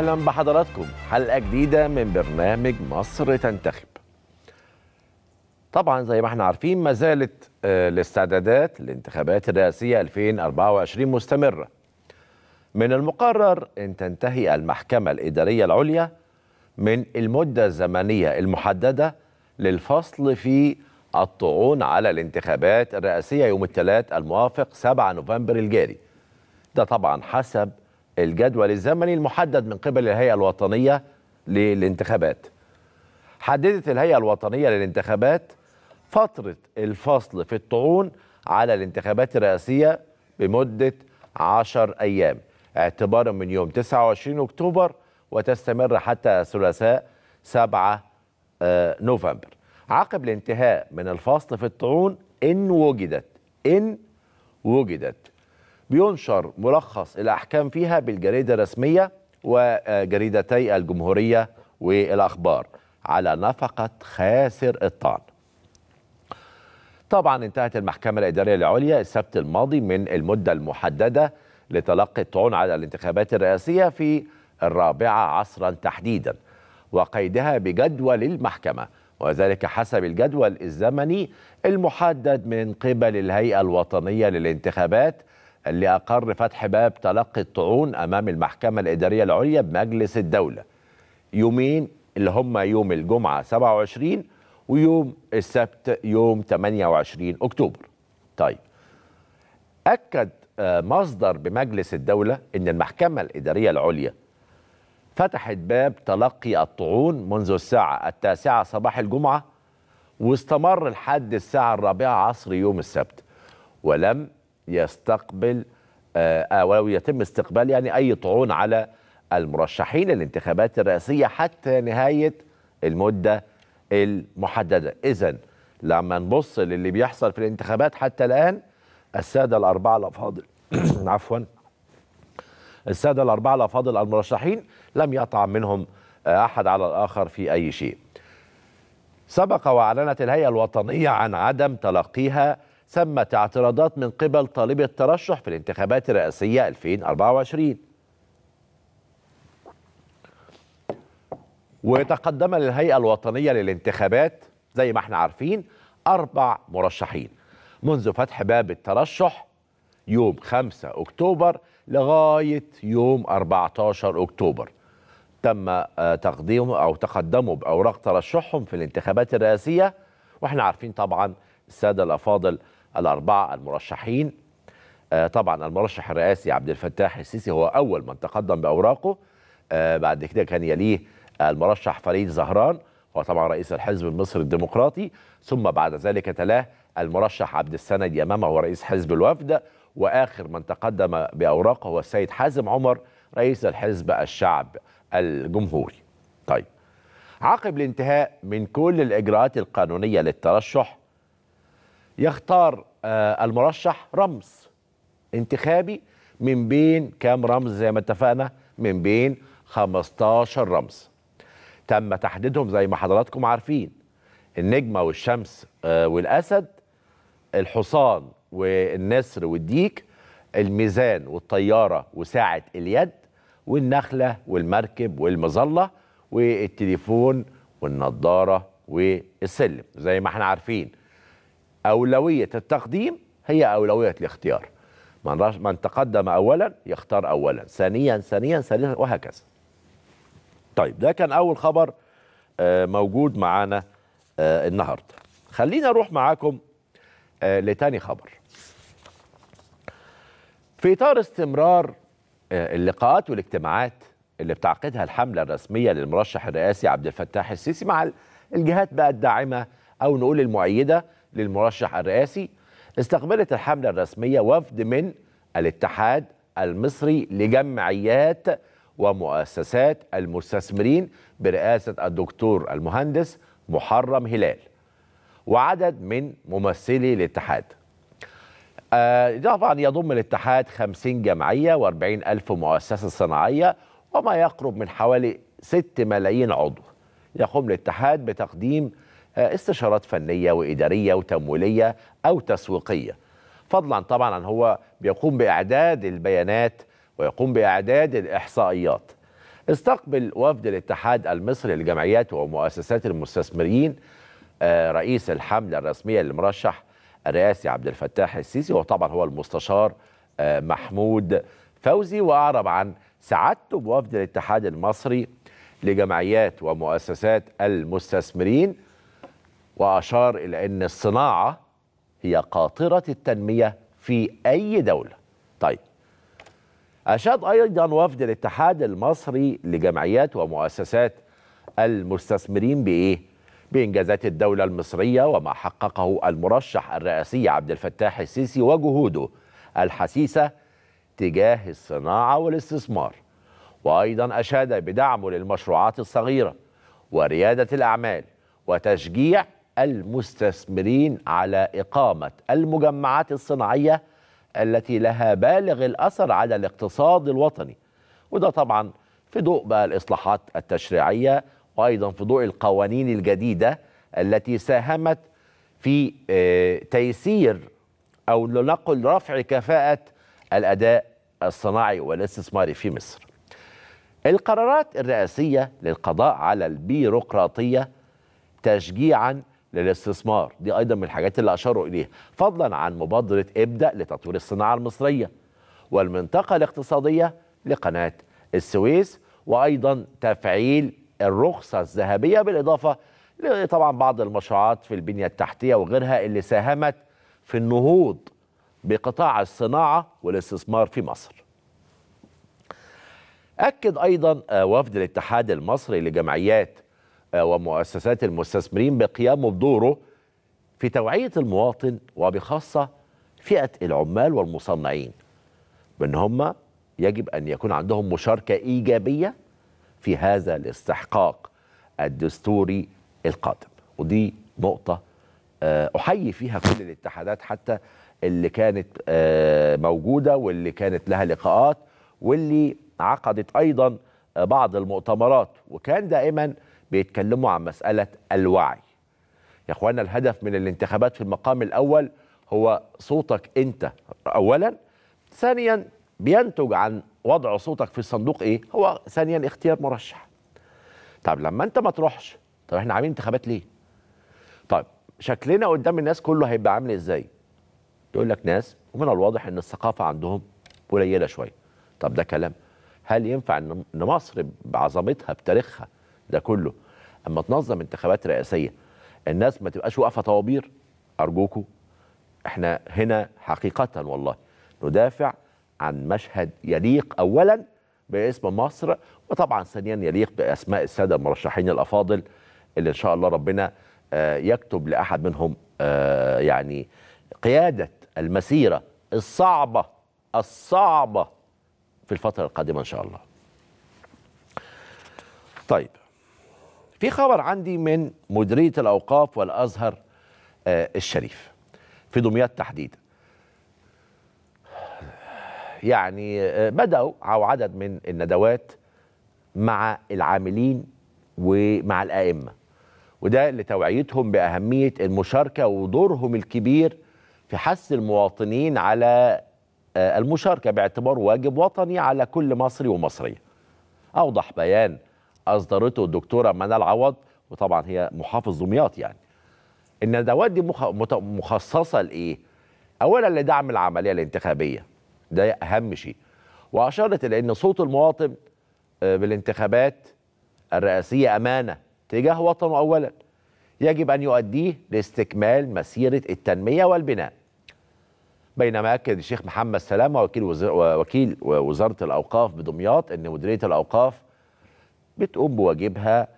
أهلا بحضراتكم حلقة جديدة من برنامج مصر تنتخب طبعا زي ما احنا عارفين ما زالت آه، الاستعدادات للانتخابات الرئاسية 2024 مستمرة من المقرر أن تنتهي المحكمة الإدارية العليا من المدة الزمنية المحددة للفصل في الطعون على الانتخابات الرئاسية يوم الثلاث الموافق 7 نوفمبر الجاري ده طبعا حسب الجدول الزمني المحدد من قبل الهيئة الوطنية للانتخابات حددت الهيئة الوطنية للانتخابات فترة الفصل في الطعون على الانتخابات الرئاسية بمدة عشر أيام اعتبارا من يوم 29 أكتوبر وتستمر حتى ثلاثاء 7 آه، نوفمبر عقب الانتهاء من الفصل في الطعون إن وجدت إن وجدت بينشر ملخص الأحكام فيها بالجريدة الرسمية وجريدتي الجمهورية والأخبار على نفقة خاسر الطعن طبعا انتهت المحكمة الإدارية العليا السبت الماضي من المدة المحددة لتلقي الطعون على الانتخابات الرئاسية في الرابعة عصرا تحديدا وقيدها بجدول المحكمة وذلك حسب الجدول الزمني المحدد من قبل الهيئة الوطنية للانتخابات اللي أقر فتح باب تلقي الطعون أمام المحكمة الإدارية العليا بمجلس الدولة يومين اللي هم يوم الجمعة 27 ويوم السبت يوم 28 أكتوبر طيب أكد آه، مصدر بمجلس الدولة أن المحكمة الإدارية العليا فتحت باب تلقي الطعون منذ الساعة التاسعة صباح الجمعة واستمر لحد الساعة الرابعة عصر يوم السبت ولم يستقبل أو آه، آه، يتم استقبال يعني أي طعون على المرشحين للانتخابات الرئاسية حتى نهاية المدة المحددة إذا لما نبص للي بيحصل في الانتخابات حتى الآن السادة الأربعة الأفاضل عفوا السادة الأربعة الأفاضل المرشحين لم يطعم منهم آه، أحد على الآخر في أي شيء سبق وأعلنت الهيئة الوطنية عن عدم تلقيها ثمة اعتراضات من قبل طالب الترشح في الانتخابات الرئاسية 2024 وتقدم للهيئة الوطنية للانتخابات زي ما احنا عارفين أربع مرشحين منذ فتح باب الترشح يوم 5 أكتوبر لغاية يوم 14 أكتوبر تم آه، تقديم أو تقدموا بأوراق ترشحهم في الانتخابات الرئاسية واحنا عارفين طبعا السادة الأفاضل الأربعة المرشحين آه، طبعا المرشح الرئاسي عبد الفتاح السيسي هو أول من تقدم بأوراقه آه، بعد كده كان يليه المرشح فريد زهران هو طبعا رئيس الحزب المصري الديمقراطي ثم بعد ذلك تلاه المرشح عبد السند يمامه هو رئيس حزب الوفد واخر من تقدم باوراقه هو السيد حازم عمر رئيس الحزب الشعب الجمهوري. طيب عقب الانتهاء من كل الاجراءات القانونيه للترشح يختار آه، المرشح رمز انتخابي من بين كام رمز زي ما اتفقنا من بين 15 رمز تم تحديدهم زي ما حضراتكم عارفين النجمة والشمس آه، والأسد الحصان والنسر والديك الميزان والطيارة وساعة اليد والنخلة والمركب والمظلة والتليفون والنضارة والسلم زي ما احنا عارفين أولوية التقديم هي أولوية الاختيار من, من تقدم أولا يختار أولا ثانيا ثانيا ثالثا وهكذا طيب ده كان أول خبر آه، موجود معانا آه، النهاردة خلينا نروح معاكم آه، لتاني خبر في إطار استمرار اللقاءات والاجتماعات اللي بتعقدها الحملة الرسمية للمرشح الرئاسي عبد الفتاح السيسي مع الجهات بقى الداعمة أو نقول المؤيدة للمرشح الرئاسي استقبلت الحملة الرسمية وفد من الاتحاد المصري لجمعيات ومؤسسات المستثمرين برئاسة الدكتور المهندس محرم هلال وعدد من ممثلي الاتحاد آه طبعا يضم الاتحاد 50 جمعية و40 ألف مؤسسة صناعية وما يقرب من حوالي 6 ملايين عضو يقوم الاتحاد بتقديم آه، استشارات فنية وإدارية وتمويلية أو تسويقية فضلا طبعا عن هو بيقوم بإعداد البيانات ويقوم بإعداد الإحصائيات استقبل وفد الاتحاد المصري للجمعيات ومؤسسات المستثمرين آه، رئيس الحملة الرسمية للمرشح الرئاسي عبد الفتاح السيسي وطبعا هو المستشار آه، محمود فوزي وأعرب عن سعادته بوفد الاتحاد المصري لجمعيات ومؤسسات المستثمرين وأشار إلى أن الصناعة هي قاطرة التنمية في أي دولة طيب أشاد أيضا وفد الاتحاد المصري لجمعيات ومؤسسات المستثمرين بإيه؟ بإنجازات الدولة المصرية وما حققه المرشح الرئاسي عبد الفتاح السيسي وجهوده الحسيسة تجاه الصناعة والاستثمار وأيضا أشاد بدعمه للمشروعات الصغيرة وريادة الأعمال وتشجيع المستثمرين على إقامة المجمعات الصناعية التي لها بالغ الأثر على الاقتصاد الوطني وده طبعا في ضوء بقى الإصلاحات التشريعية وأيضا في ضوء القوانين الجديدة التي ساهمت في آه، تيسير أو لنقل رفع كفاءة الأداء الصناعي والاستثماري في مصر القرارات الرئاسية للقضاء على البيروقراطية تشجيعا للاستثمار دي أيضا من الحاجات اللي أشاروا إليها فضلا عن مبادرة إبدأ لتطوير الصناعة المصرية والمنطقة الاقتصادية لقناة السويس وأيضا تفعيل الرخصة الذهبية بالإضافة لطبعا بعض المشروعات في البنية التحتية وغيرها اللي ساهمت في النهوض بقطاع الصناعة والاستثمار في مصر أكد أيضا آه، وفد الاتحاد المصري لجمعيات آه، ومؤسسات المستثمرين بقيامه بدوره في توعية المواطن وبخاصة فئة العمال والمصنعين بأن هم يجب أن يكون عندهم مشاركة إيجابية في هذا الاستحقاق الدستوري القادم ودي نقطة آه، أحيي فيها كل الاتحادات حتى اللي كانت آه، موجودة واللي كانت لها لقاءات واللي عقدت أيضا بعض المؤتمرات وكان دائما بيتكلموا عن مسألة الوعي يا أخوانا الهدف من الانتخابات في المقام الأول هو صوتك أنت أولا ثانيا بينتج عن وضع صوتك في الصندوق إيه هو ثانيا اختيار مرشح طب لما أنت ما تروحش طب احنا عاملين انتخابات ليه طيب شكلنا قدام الناس كله هيبقى عامل ازاي يقول لك ناس ومن الواضح ان الثقافه عندهم قليله شويه طب ده كلام هل ينفع ان مصر بعظمتها بتاريخها ده كله اما تنظم انتخابات رئاسيه الناس ما تبقاش واقفه طوابير ارجوكم احنا هنا حقيقه والله ندافع عن مشهد يليق اولا باسم مصر وطبعا ثانيا يليق باسماء الساده المرشحين الافاضل اللي ان شاء الله ربنا آه، يكتب لاحد منهم آه، يعني قياده المسيره الصعبه الصعبه في الفتره القادمه ان شاء الله. طيب في خبر عندي من مديريه الاوقاف والازهر آه، الشريف في دمياط تحديدا يعني آه، بدأوا أو عدد من الندوات مع العاملين ومع الأئمة وده لتوعيتهم بأهمية المشاركة ودورهم الكبير في حث المواطنين على آه، المشاركة باعتبار واجب وطني على كل مصري ومصرية أوضح بيان اصدرته الدكتوره منال عوض وطبعا هي محافظ دمياط يعني ان الندوات دي مخصصه لايه؟ اولا لدعم العمليه الانتخابيه ده اهم شيء واشارت الى ان صوت المواطن آه، بالانتخابات الرئاسيه امانه تجاه وطنه اولا يجب ان يؤديه لاستكمال مسيره التنميه والبناء بينما اكد الشيخ محمد سلامه وكيل وزير وكيل وزاره الاوقاف بدمياط ان مديريه الاوقاف بتقوم بواجبها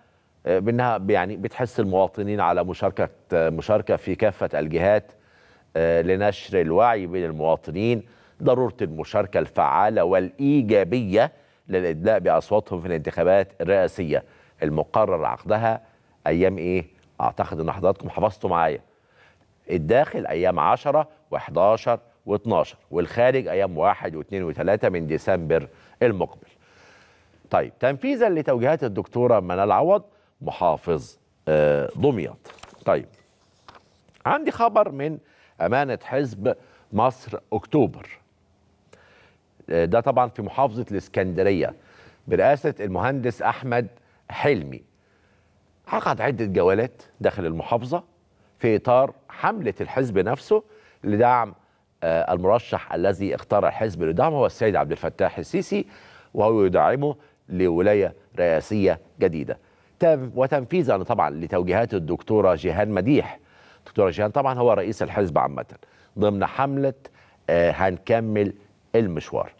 آه، بانها يعني بتحس المواطنين على مشاركه آه، مشاركه في كافه الجهات آه، لنشر الوعي بين المواطنين ضروره المشاركه الفعاله والايجابيه للادلاء باصواتهم في الانتخابات الرئاسيه المقرر عقدها ايام ايه؟ اعتقد ان حضراتكم حفظتوا معايا. الداخل ايام 10 و11 و12 والخارج ايام 1 و2 و3 من ديسمبر المقبل. طيب تنفيذا لتوجيهات الدكتورة منال عوض محافظ آه، دمياط طيب عندي خبر من أمانة حزب مصر أكتوبر آه، ده طبعا في محافظة الإسكندرية برئاسة المهندس أحمد حلمي عقد عدة جولات داخل المحافظة في إطار حملة الحزب نفسه لدعم آه، المرشح الذي اختار الحزب لدعمه هو السيد عبد الفتاح السيسي وهو يدعمه لولايه رئاسيه جديده وتنفيذا طبعا لتوجيهات الدكتوره جيهان مديح الدكتوره جيهان طبعا هو رئيس الحزب عامه ضمن حمله آه، هنكمل المشوار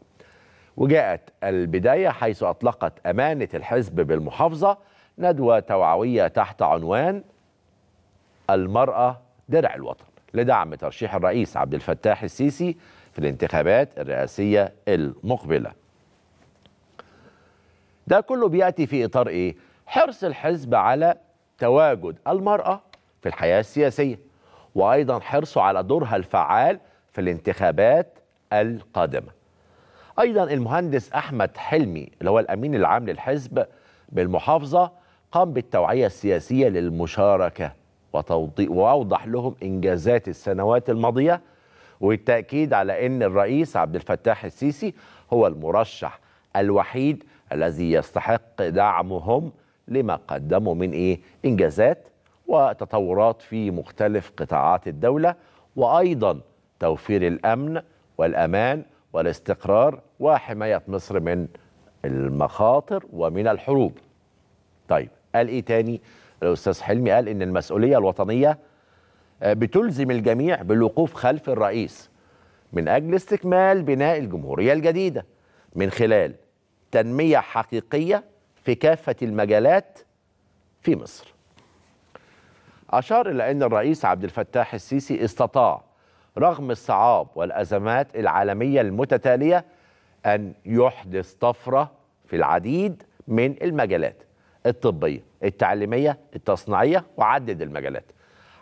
وجاءت البدايه حيث اطلقت امانه الحزب بالمحافظه ندوه توعويه تحت عنوان المراه درع الوطن لدعم ترشيح الرئيس عبد الفتاح السيسي في الانتخابات الرئاسيه المقبله ده كله بياتي في اطار ايه؟ حرص الحزب على تواجد المراه في الحياه السياسيه وايضا حرصه على دورها الفعال في الانتخابات القادمه. ايضا المهندس احمد حلمي اللي هو الامين العام للحزب بالمحافظه قام بالتوعيه السياسيه للمشاركه واوضح لهم انجازات السنوات الماضيه والتاكيد على ان الرئيس عبد الفتاح السيسي هو المرشح الوحيد الذي يستحق دعمهم لما قدموا من إيه؟ إنجازات وتطورات في مختلف قطاعات الدولة وأيضا توفير الأمن والأمان والاستقرار وحماية مصر من المخاطر ومن الحروب طيب قال إيه تاني الأستاذ حلمي قال إن المسؤولية الوطنية آه، بتلزم الجميع بالوقوف خلف الرئيس من أجل استكمال بناء الجمهورية الجديدة من خلال تنمية حقيقية في كافة المجالات في مصر أشار إلى أن الرئيس عبد الفتاح السيسي استطاع رغم الصعاب والأزمات العالمية المتتالية أن يحدث طفرة في العديد من المجالات الطبية التعليمية التصنيعية وعدد المجالات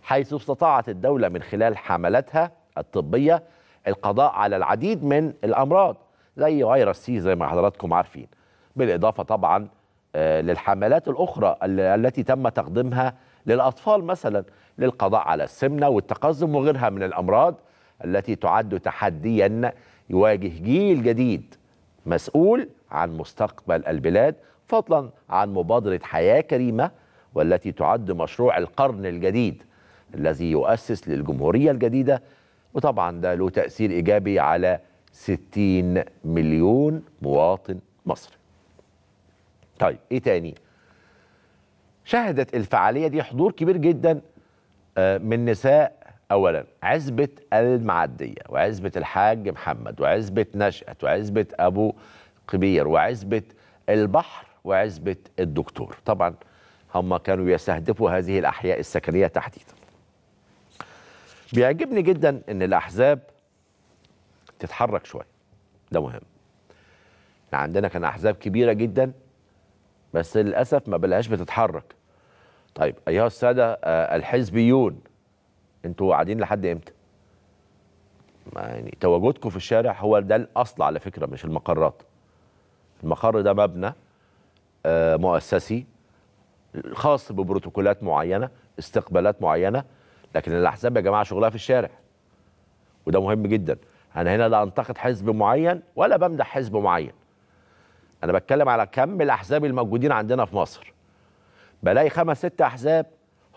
حيث استطاعت الدولة من خلال حملتها الطبية القضاء على العديد من الأمراض زي فيروس سي زي ما حضراتكم عارفين بالاضافه طبعا آه، للحملات الاخرى التي تم تقديمها للاطفال مثلا للقضاء على السمنه والتقزم وغيرها من الامراض التي تعد تحديا يواجه جيل جديد مسؤول عن مستقبل البلاد فضلا عن مبادره حياه كريمه والتي تعد مشروع القرن الجديد الذي يؤسس للجمهوريه الجديده وطبعا ده له تاثير ايجابي على 60 مليون مواطن مصري طيب ايه تاني شهدت الفعاليه دي حضور كبير جدا آه، من نساء اولا عزبه المعديه وعزبه الحاج محمد وعزبه نشأت وعزبه ابو قبير وعزبه البحر وعزبه الدكتور طبعا هم كانوا يستهدفوا هذه الاحياء السكنيه تحديدا بيعجبني جدا ان الاحزاب تتحرك شويه ده مهم عندنا كان احزاب كبيره جدا بس للاسف ما بلاش بتتحرك طيب ايها الساده آه، الحزبيون انتوا قاعدين لحد امتى يعني تواجدكم في الشارع هو ده الاصل على فكره مش المقرات المقر ده مبنى آه، مؤسسي خاص ببروتوكولات معينه استقبالات معينه لكن الاحزاب يا جماعه شغلها في الشارع وده مهم جدا انا هنا لا انتقد حزب معين ولا بمدح حزب معين انا بتكلم على كم الاحزاب الموجودين عندنا في مصر بلاقي خمس ست احزاب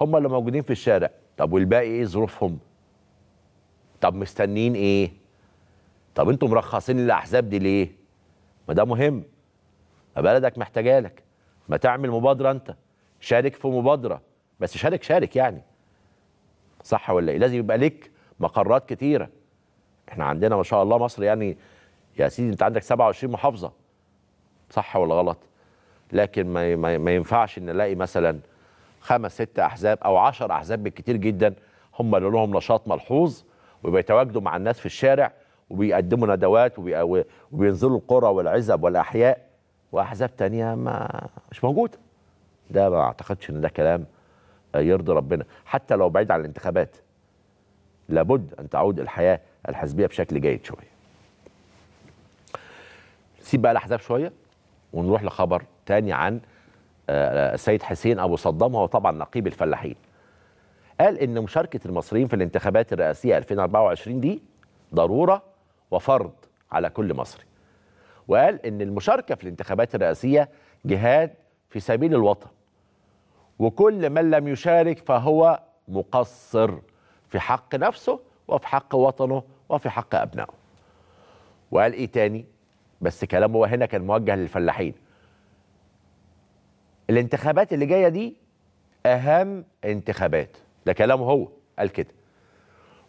هم اللي موجودين في الشارع طب والباقي ايه ظروفهم طب مستنيين ايه طب انتم مرخصين الاحزاب دي ليه ما ده مهم ما بلدك محتاجالك ما تعمل مبادره انت شارك في مبادره بس شارك شارك يعني صح ولا ايه لازم يبقى لك مقرات كتيره احنا عندنا ما شاء الله مصر يعني يا سيدي انت عندك 27 محافظه صح ولا غلط لكن ما, ما, ينفعش ان الاقي مثلا خمس ست احزاب او 10 احزاب بالكتير جدا هم اللي لهم نشاط ملحوظ وبيتواجدوا مع الناس في الشارع وبيقدموا ندوات وبينزلوا القرى والعزب والاحياء واحزاب تانية ما مش موجوده ده ما اعتقدش ان ده كلام يرضي ربنا حتى لو بعيد عن الانتخابات لابد ان تعود الحياه الحزبيه بشكل جيد شويه. نسيب بقى الاحزاب شويه ونروح لخبر تاني عن آه، السيد حسين ابو صدام وهو طبعا نقيب الفلاحين. قال ان مشاركه المصريين في الانتخابات الرئاسيه 2024 دي ضروره وفرض على كل مصري. وقال ان المشاركه في الانتخابات الرئاسيه جهاد في سبيل الوطن. وكل من لم يشارك فهو مقصر في حق نفسه وفي حق وطنه وفي حق أبنائه وقال إيه تاني بس كلامه هنا كان موجه للفلاحين الانتخابات اللي جاية دي أهم انتخابات ده كلامه هو قال كده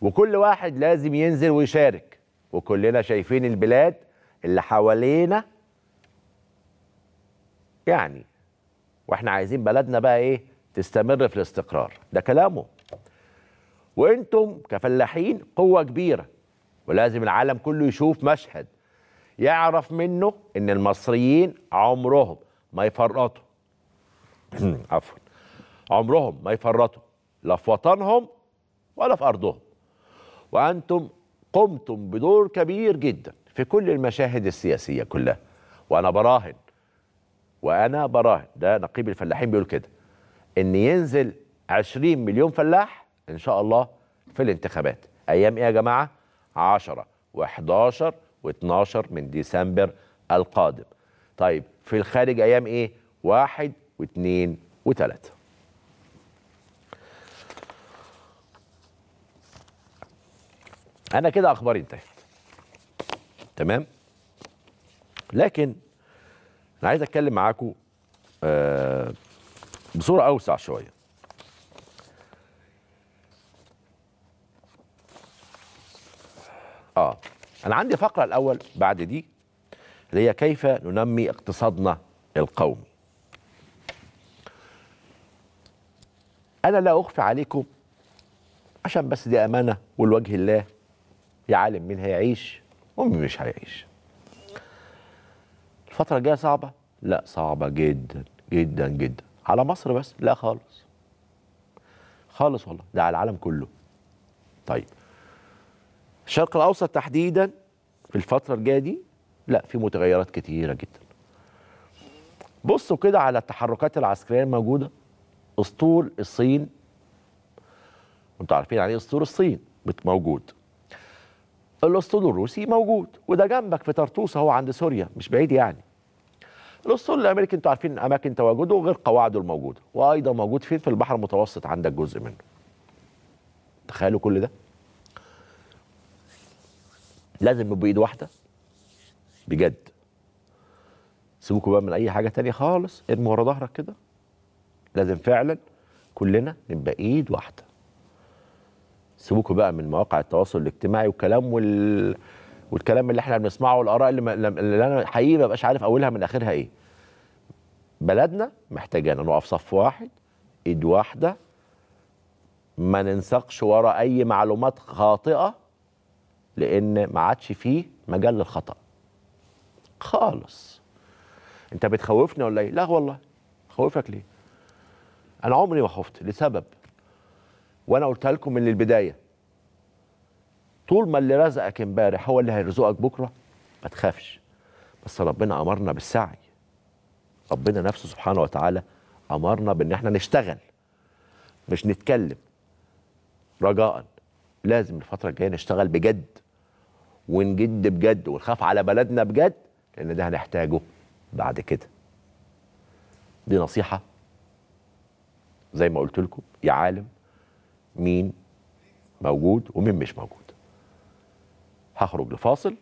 وكل واحد لازم ينزل ويشارك وكلنا شايفين البلاد اللي حوالينا يعني واحنا عايزين بلدنا بقى ايه تستمر في الاستقرار ده كلامه وانتم كفلاحين قوه كبيره ولازم العالم كله يشوف مشهد يعرف منه ان المصريين عمرهم ما يفرطوا عفوا عمرهم ما يفرطوا لا في وطنهم ولا في ارضهم وانتم قمتم بدور كبير جدا في كل المشاهد السياسيه كلها وانا براهن وانا براهن ده نقيب الفلاحين بيقول كده ان ينزل 20 مليون فلاح ان شاء الله في الانتخابات ايام ايه يا جماعه 10 و11 و12 من ديسمبر القادم طيب في الخارج ايام ايه 1 و2 و3 انا كده اخباري انتهت تمام لكن انا عايز اتكلم معاكم آه، بصوره اوسع شويه اه انا عندي فقره الاول بعد دي اللي هي كيف ننمي اقتصادنا القومي انا لا اخفي عليكم عشان بس دي امانه والوجه الله يا عالم مين هيعيش ومين مش هيعيش الفتره الجايه صعبه لا صعبه جدا جدا جدا على مصر بس لا خالص خالص والله ده على العالم كله طيب الشرق الاوسط تحديدا في الفتره الجايه دي لا في متغيرات كتيره جدا بصوا كده على التحركات العسكريه الموجوده اسطول الصين انتوا عارفين عليه يعني اسطول الصين موجود الاسطول الروسي موجود وده جنبك في طرطوس اهو عند سوريا مش بعيد يعني الاسطول الامريكي انتوا عارفين اماكن تواجده غير قواعده الموجوده وايضا موجود فين في البحر المتوسط عندك جزء منه تخيلوا كل ده لازم بايد واحده بجد سيبوكوا بقى من اي حاجه تانية خالص ارموا ورا ظهرك كده لازم فعلا كلنا نبقى ايد واحده سيبوكوا بقى من مواقع التواصل الاجتماعي والكلام وال... والكلام اللي احنا بنسمعه والاراء اللي, ما... اللي انا حقيقي ما بقاش عارف اولها من اخرها ايه بلدنا محتاجانا نقف صف واحد ايد واحده ما ننساقش ورا اي معلومات خاطئه لان ما عادش فيه مجال للخطا خالص انت بتخوفني ولا ايه لا والله خوفك ليه انا عمري ما خفت لسبب وانا قلت لكم من البدايه طول ما اللي رزقك امبارح هو اللي هيرزقك بكره ما تخافش بس ربنا امرنا بالسعي ربنا نفسه سبحانه وتعالى امرنا بان احنا نشتغل مش نتكلم رجاء لازم الفتره الجايه نشتغل بجد ونجد بجد ونخاف على بلدنا بجد لان ده هنحتاجه بعد كده دي نصيحه زي ما قلت لكم يا عالم مين موجود ومين مش موجود هخرج لفاصل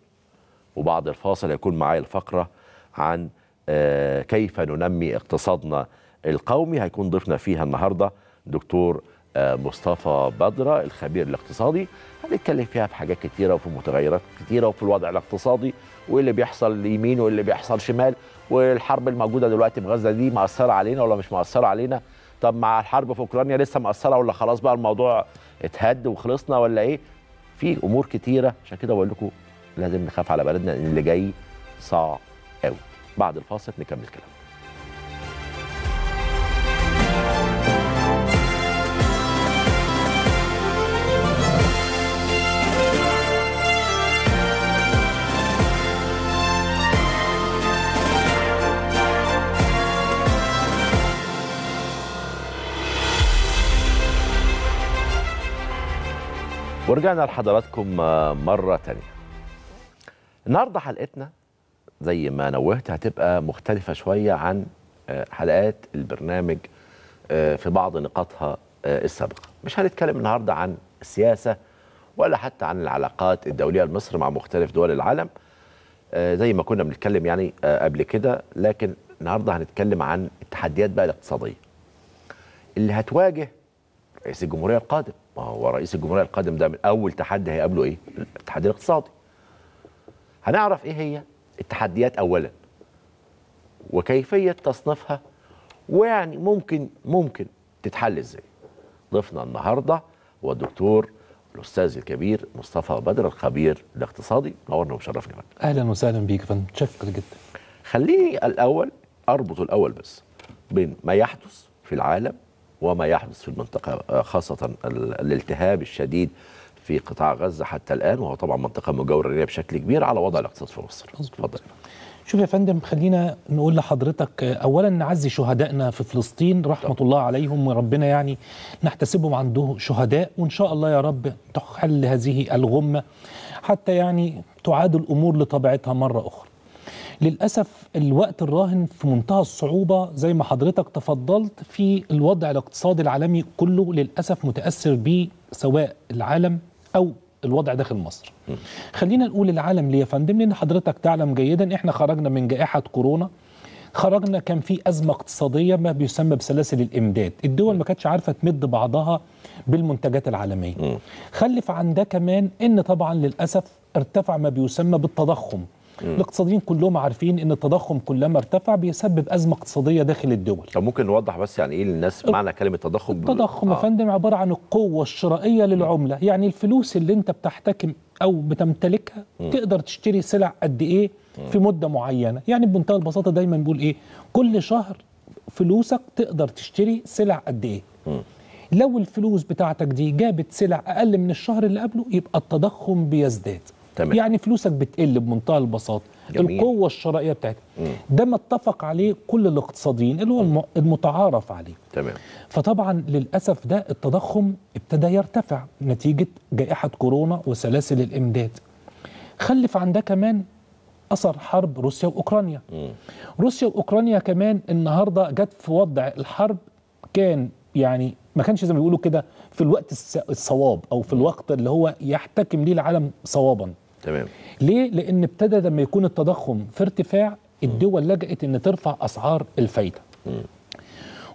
وبعد الفاصل هيكون معايا الفقره عن آه، كيف ننمي اقتصادنا القومي هيكون ضيفنا فيها النهارده دكتور مصطفى بدرة الخبير الاقتصادي هنتكلم فيها في حاجات كتيرة وفي متغيرات كتيرة وفي الوضع الاقتصادي وإيه اللي بيحصل يمين وإيه اللي بيحصل شمال والحرب الموجودة دلوقتي في غزة دي مأثرة علينا ولا مش مأثرة علينا طب مع الحرب في أوكرانيا لسه مأثرة ولا خلاص بقى الموضوع اتهد وخلصنا ولا إيه في أمور كتيرة عشان كده بقول لكم لازم نخاف على بلدنا اللي جاي صعب قوي بعد الفاصل نكمل كلامنا ورجعنا لحضراتكم آه، مرة تانية النهاردة حلقتنا زي ما نوهت هتبقى مختلفة شوية عن آه، حلقات البرنامج آه، في بعض نقاطها السابقة مش هنتكلم النهاردة عن السياسة ولا حتى عن العلاقات الدولية لمصر مع مختلف دول العالم زي ما كنا بنتكلم يعني قبل كده لكن النهاردة هنتكلم عن التحديات بقى الاقتصادية اللي هتواجه رئيس الجمهورية القادم ما هو رئيس الجمهوريه القادم ده من اول تحدي هيقابله ايه؟ التحدي الاقتصادي. هنعرف ايه هي التحديات اولا وكيفيه تصنيفها ويعني ممكن ممكن تتحل ازاي. ضيفنا النهارده هو الدكتور الاستاذ الكبير مصطفى بدر الخبير الاقتصادي نورنا يا بك. اهلا وسهلا بيك يا فندم متشكر جدا. خليني الاول اربط الاول بس بين ما يحدث في العالم وما يحدث في المنطقة خاصة الالتهاب الشديد في قطاع غزة حتى الآن وهو طبعا منطقة مجاورة لنا بشكل كبير على وضع الاقتصاد في مصر اتفضل شوف يا فندم خلينا نقول لحضرتك اولا نعزي شهدائنا في فلسطين رحمه الله عليهم وربنا يعني نحتسبهم عنده شهداء وان شاء الله يا رب تحل هذه الغمه حتى يعني تعاد الامور لطبيعتها مره اخرى للأسف الوقت الراهن في منتهى الصعوبة زي ما حضرتك تفضلت في الوضع الاقتصادي العالمي كله للأسف متأثر بيه سواء العالم أو الوضع داخل مصر خلينا نقول العالم ليه يا فندم لأن حضرتك تعلم جيدا إحنا خرجنا من جائحة كورونا خرجنا كان في أزمة اقتصادية ما بيسمى بسلاسل الإمداد الدول ما كانتش عارفة تمد بعضها بالمنتجات العالمية خلف عن ده كمان إن طبعا للأسف ارتفع ما بيسمى بالتضخم الاقتصاديين كلهم عارفين ان التضخم كلما ارتفع بيسبب ازمه اقتصاديه داخل الدول طب ممكن نوضح بس يعني ايه للناس معنى كلمه تضخم التضخم يا آه. فندم عباره عن القوه الشرائيه للعمله يعني الفلوس اللي انت بتحتكم او بتمتلكها م. تقدر تشتري سلع قد ايه في مده معينه يعني بمنتهى البساطه دايما بقول ايه كل شهر فلوسك تقدر تشتري سلع قد ايه م. لو الفلوس بتاعتك دي جابت سلع اقل من الشهر اللي قبله يبقى التضخم بيزداد تمام. يعني فلوسك بتقل بمنتهى البساطه جميل. القوه الشرائيه بتاعتك ده ما اتفق عليه كل الاقتصاديين اللي هو م. المتعارف عليه تمام فطبعا للاسف ده التضخم ابتدى يرتفع نتيجه جائحه كورونا وسلاسل الامداد خلف عندها كمان اثر حرب روسيا واوكرانيا م. روسيا واوكرانيا كمان النهارده جت في وضع الحرب كان يعني ما كانش زي ما بيقولوا كده في الوقت الصواب او في الوقت اللي هو يحتكم ليه العالم صوابا تمام ليه؟ لأن ابتدى لما يكون التضخم في ارتفاع الدول لجأت إن ترفع أسعار الفايدة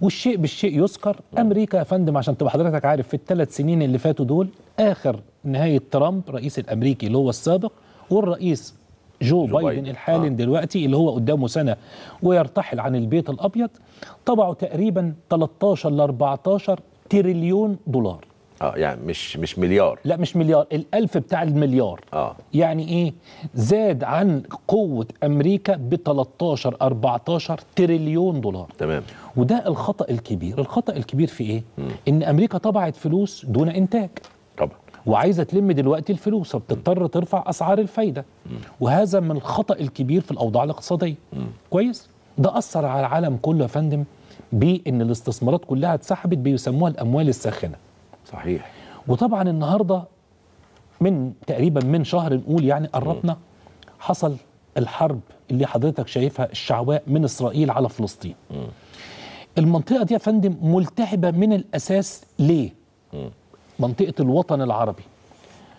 والشيء بالشيء يذكر امريكا يا فندم عشان تبقى حضرتك عارف في الثلاث سنين اللي فاتوا دول اخر نهايه ترامب رئيس الامريكي اللي هو السابق والرئيس جو, جو بايدن, بايدن الحالي آه. دلوقتي اللي هو قدامه سنه ويرتحل عن البيت الابيض طبعوا تقريبا 13 ل 14 تريليون دولار اه يعني مش مش مليار لا مش مليار الألف بتاع المليار اه يعني إيه زاد عن قوة أمريكا ب 13 14 تريليون دولار تمام وده الخطأ الكبير الخطأ الكبير في إيه؟ م. إن أمريكا طبعت فلوس دون إنتاج طبعا وعايزه تلم دلوقتي الفلوس فبتضطر ترفع اسعار الفايده وهذا من الخطا الكبير في الاوضاع الاقتصاديه كويس ده اثر على العالم كله يا فندم بان الاستثمارات كلها اتسحبت بيسموها الاموال الساخنه صحيح وطبعا النهارده من تقريبا من شهر نقول يعني قربنا حصل الحرب اللي حضرتك شايفها الشعواء من اسرائيل على فلسطين م. المنطقه دي يا فندم ملتهبه من الاساس ليه م. منطقه الوطن العربي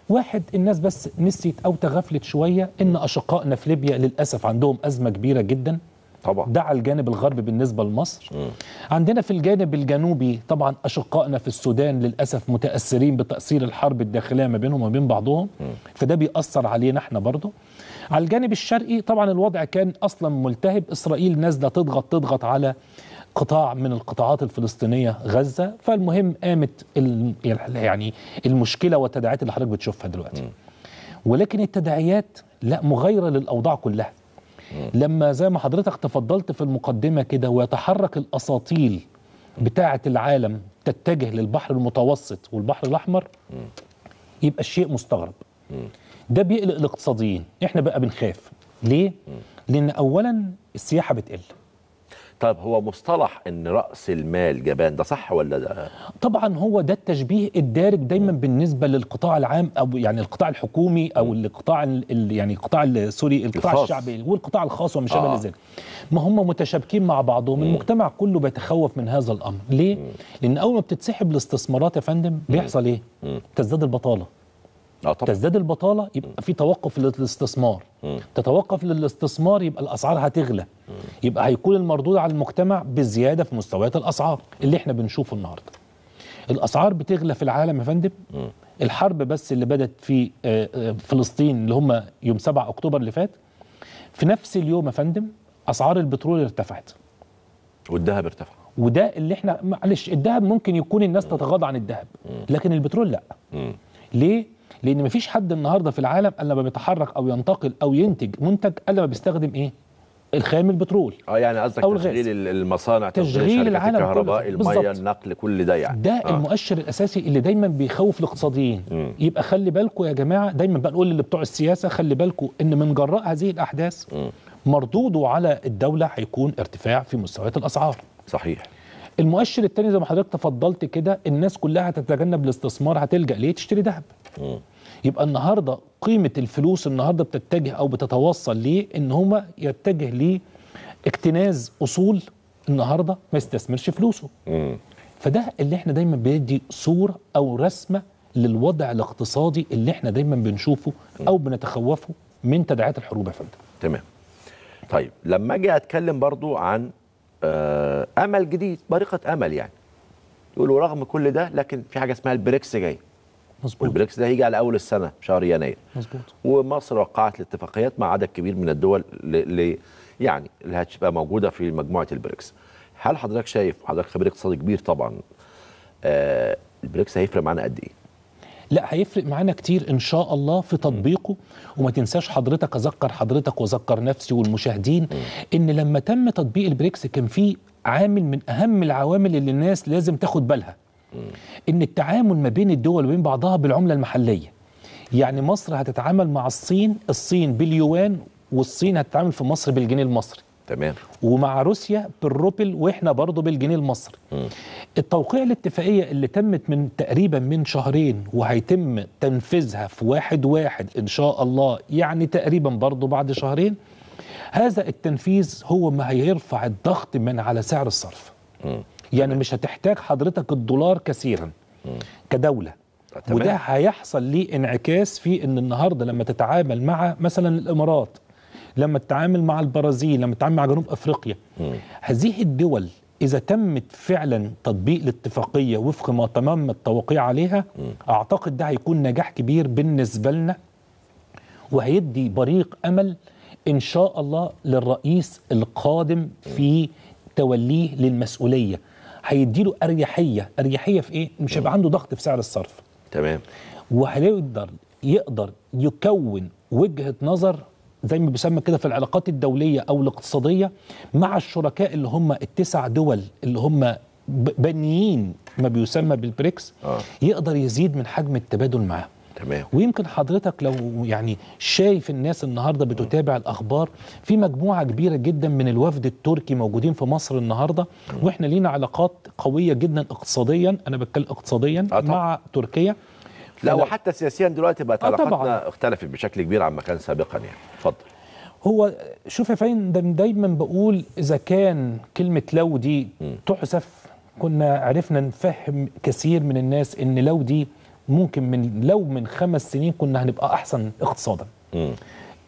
واحد الناس بس نسيت او تغفلت شويه ان اشقائنا في ليبيا للاسف عندهم ازمه كبيره جدا طبعا ده على الجانب الغربي بالنسبه لمصر م. عندنا في الجانب الجنوبي طبعا اشقائنا في السودان للاسف متاثرين بتاثير الحرب الداخليه ما بينهم وما بين بعضهم م. فده بيأثر علينا احنا برضه على الجانب الشرقي طبعا الوضع كان اصلا ملتهب اسرائيل نازله تضغط تضغط على قطاع من القطاعات الفلسطينيه غزه فالمهم قامت يعني المشكله والتداعيات اللي حضرتك بتشوفها دلوقتي م. ولكن التداعيات لا مغايره للاوضاع كلها لما زي ما حضرتك تفضلت في المقدمة كده ويتحرك الأساطيل بتاعة العالم تتجه للبحر المتوسط والبحر الأحمر يبقى الشيء مستغرب ده بيقلق الاقتصاديين احنا بقى بنخاف ليه؟ لأن أولا السياحة بتقل طب هو مصطلح ان راس المال جبان ده صح ولا ده طبعا هو ده التشبيه الدارج دايما بالنسبه للقطاع العام او يعني القطاع الحكومي او القطاع يعني القطاع سوري القطاع الخاص. الشعبي والقطاع الخاص وما شابه آه. ذلك ما هم متشابكين مع بعضهم المجتمع كله بيتخوف من هذا الامر ليه لان اول ما بتتسحب الاستثمارات يا فندم بيحصل ايه تزداد البطاله آه طبعا. تزداد البطاله يبقى في توقف للاستثمار م. تتوقف للاستثمار يبقى الاسعار هتغلى م. يبقى هيكون المردود على المجتمع بزياده في مستويات الاسعار اللي احنا بنشوفه النهارده الاسعار بتغلى في العالم يا فندم الحرب بس اللي بدت في آه، آه، فلسطين اللي هم يوم 7 اكتوبر اللي فات في نفس اليوم يا فندم اسعار البترول ارتفعت والذهب ارتفع وده اللي احنا معلش الذهب ممكن يكون الناس تتغاضى عن الذهب لكن البترول لا ليه لان مفيش حد النهارده في العالم الا ما بيتحرك او ينتقل او ينتج منتج الا ما بيستخدم ايه الخام البترول اه يعني قصدك تشغيل المصانع تشغيل العالم الكهرباء الميه النقل كل ده يعني ده آه. المؤشر الاساسي اللي دايما بيخوف الاقتصاديين م. يبقى خلي بالكم يا جماعه دايما بنقول اللي بتوع السياسه خلي بالكم ان من جراء هذه الاحداث م. مردوده على الدوله هيكون ارتفاع في مستويات الاسعار صحيح المؤشر الثاني زي ما حضرتك تفضلت كده الناس كلها هتتجنب الاستثمار هتلجا ليه تشتري ذهب يبقى النهارده قيمه الفلوس النهارده بتتجه او بتتوصل ليه ان هما يتجه ليه اكتناز اصول النهارده ما يستثمرش فلوسه فده اللي احنا دايما بيدي صوره او رسمه للوضع الاقتصادي اللي احنا دايما بنشوفه او بنتخوفه من تداعيات الحروب يا فندم تمام طيب لما اجي اتكلم برضو عن آه، امل جديد بريقه امل يعني يقولوا رغم كل ده لكن في حاجه اسمها البريكس جاي مظبوط والبريكس ده هيجي على اول السنه شهر يناير مظبوط ومصر وقعت الاتفاقيات مع عدد كبير من الدول اللي يعني اللي هتبقى موجوده في مجموعه البريكس هل حضرتك شايف حضرتك خبير اقتصادي كبير طبعا آه البريكس هيفرق معانا قد ايه لا هيفرق معانا كتير ان شاء الله في تطبيقه وما تنساش حضرتك اذكر حضرتك واذكر نفسي والمشاهدين ان لما تم تطبيق البريكس كان في عامل من اهم العوامل اللي الناس لازم تاخد بالها ان التعامل ما بين الدول وبين بعضها بالعمله المحليه يعني مصر هتتعامل مع الصين الصين باليوان والصين هتتعامل في مصر بالجنيه المصري تمام ومع روسيا بالروبل واحنا برضه بالجنيه المصري التوقيع الاتفاقيه اللي تمت من تقريبا من شهرين وهيتم تنفيذها في واحد واحد ان شاء الله يعني تقريبا برضه بعد شهرين هذا التنفيذ هو ما هيرفع الضغط من على سعر الصرف م. يعني مش هتحتاج حضرتك الدولار كثيرا كدوله آه، وده هيحصل ليه انعكاس في ان النهارده لما تتعامل مع مثلا الامارات لما تتعامل مع البرازيل لما تتعامل مع جنوب افريقيا هذه الدول اذا تمت فعلا تطبيق الاتفاقيه وفق ما تم التوقيع عليها م. اعتقد ده هيكون نجاح كبير بالنسبه لنا وهيدي بريق امل ان شاء الله للرئيس القادم في توليه للمسؤوليه هيديله اريحيه اريحيه في ايه مش هيبقى عنده ضغط في سعر الصرف تمام وهيقدر يقدر يكون وجهه نظر زي ما بيسمى كده في العلاقات الدوليه او الاقتصاديه مع الشركاء اللي هم التسع دول اللي هم بنيين ما بيسمى بالبريكس آه. يقدر يزيد من حجم التبادل معاهم تمام ويمكن حضرتك لو يعني شايف الناس النهارده بتتابع الاخبار في مجموعه كبيره جدا من الوفد التركي موجودين في مصر النهارده واحنا لينا علاقات قويه جدا اقتصاديا انا بتكلم اقتصاديا أطلع. آه، مع تركيا لا وحتى سياسيا دلوقتي بقت آه، علاقاتنا اختلفت بشكل كبير عما كان سابقا يعني اتفضل هو شوف يا فندم دايما بقول اذا كان كلمه لو دي تحذف كنا عرفنا نفهم كثير من الناس ان لو دي ممكن من لو من خمس سنين كنا هنبقى احسن اقتصادا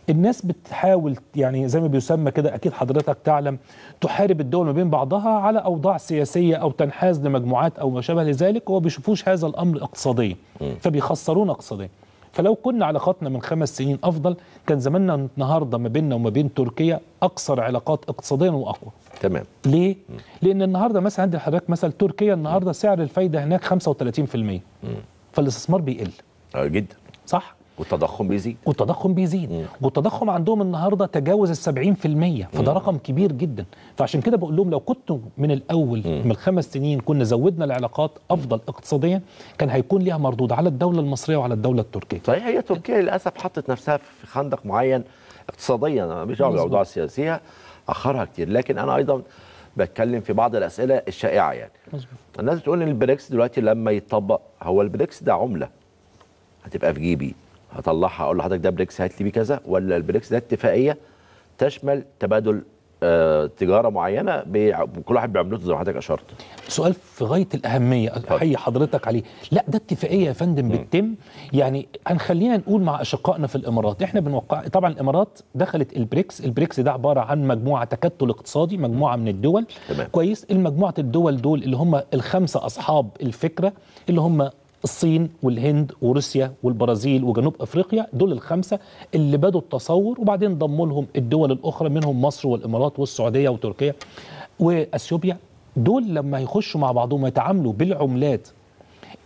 الناس بتحاول يعني زي ما بيسمى كده اكيد حضرتك تعلم تحارب الدول ما بين بعضها على اوضاع سياسيه او تنحاز لمجموعات او ما شابه لذلك وما بيشوفوش هذا الامر اقتصاديا فبيخسرونا اقتصاديا فلو كنا علاقاتنا من خمس سنين افضل كان زماننا النهارده ما بيننا وما بين تركيا اكثر علاقات اقتصاديا واقوى تمام ليه م. لان النهارده مثلا عند حضرتك مثلا تركيا النهارده سعر الفايده هناك 35% م. فالاستثمار بيقل آه، جدا صح والتضخم بيزيد والتضخم بيزيد مم. والتضخم عندهم النهارده تجاوز ال 70% فده مم. رقم كبير جدا فعشان كده بقول لهم لو كنتوا من الاول مم. من الخمس سنين كنا زودنا العلاقات افضل اقتصاديا كان هيكون ليها مردود على الدوله المصريه وعلى الدوله التركيه صحيح هي تركيا للاسف حطت نفسها في خندق معين اقتصاديا مش دعوه بالاوضاع السياسيه اخرها كتير لكن انا ايضا بتكلم في بعض الاسئله الشائعه يعني مزبوط. الناس بتقول ان البريكس دلوقتي لما يتطبق هو البريكس ده عمله هتبقى في جيبي هطلعها اقول لحضرتك ده بريكس هات لي بيه كذا ولا البريكس ده اتفاقيه تشمل تبادل آه، تجاره معينه كل واحد بعملته زي ما حضرتك اشرت سؤال في غايه الاهميه احيي حضرتك عليه لا ده اتفاقيه يا فندم بتتم يعني هنخلينا نقول مع اشقائنا في الامارات احنا بنوقع طبعا الامارات دخلت البريكس البريكس ده عباره عن مجموعه تكتل اقتصادي مجموعه من الدول تمام. كويس المجموعه الدول دول اللي هم الخمسه اصحاب الفكره اللي هم الصين والهند وروسيا والبرازيل وجنوب افريقيا دول الخمسه اللي بدوا التصور وبعدين ضموا لهم الدول الاخرى منهم مصر والامارات والسعوديه وتركيا واثيوبيا دول لما يخشوا مع بعضهم يتعاملوا بالعملات